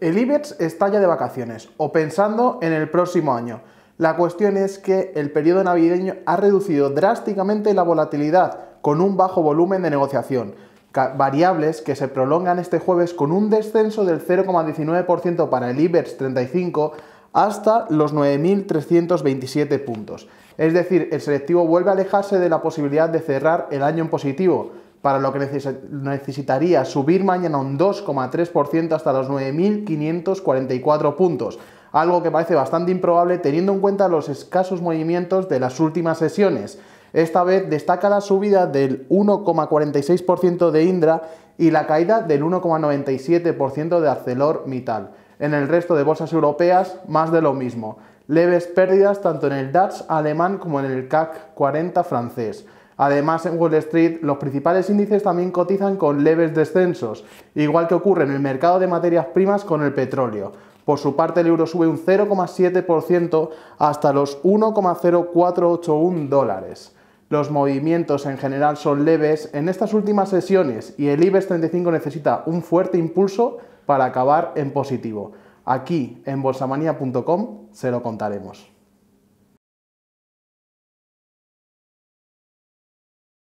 El IBEX está ya de vacaciones o pensando en el próximo año. La cuestión es que el periodo navideño ha reducido drásticamente la volatilidad con un bajo volumen de negociación. Variables que se prolongan este jueves con un descenso del 0,19% para el IBEX 35 hasta los 9.327 puntos. Es decir, el selectivo vuelve a alejarse de la posibilidad de cerrar el año en positivo, para lo que necesitaría subir mañana un 2,3% hasta los 9.544 puntos, algo que parece bastante improbable teniendo en cuenta los escasos movimientos de las últimas sesiones. Esta vez destaca la subida del 1,46% de Indra y la caída del 1,97% de ArcelorMittal. En el resto de bolsas europeas, más de lo mismo. Leves pérdidas tanto en el DAX alemán como en el CAC 40 francés. Además, en Wall Street, los principales índices también cotizan con leves descensos, igual que ocurre en el mercado de materias primas con el petróleo. Por su parte, el euro sube un 0,7% hasta los 1,0481 dólares. Los movimientos en general son leves en estas últimas sesiones y el IBEX 35 necesita un fuerte impulso para acabar en positivo. Aquí en bolsamanía.com se lo contaremos.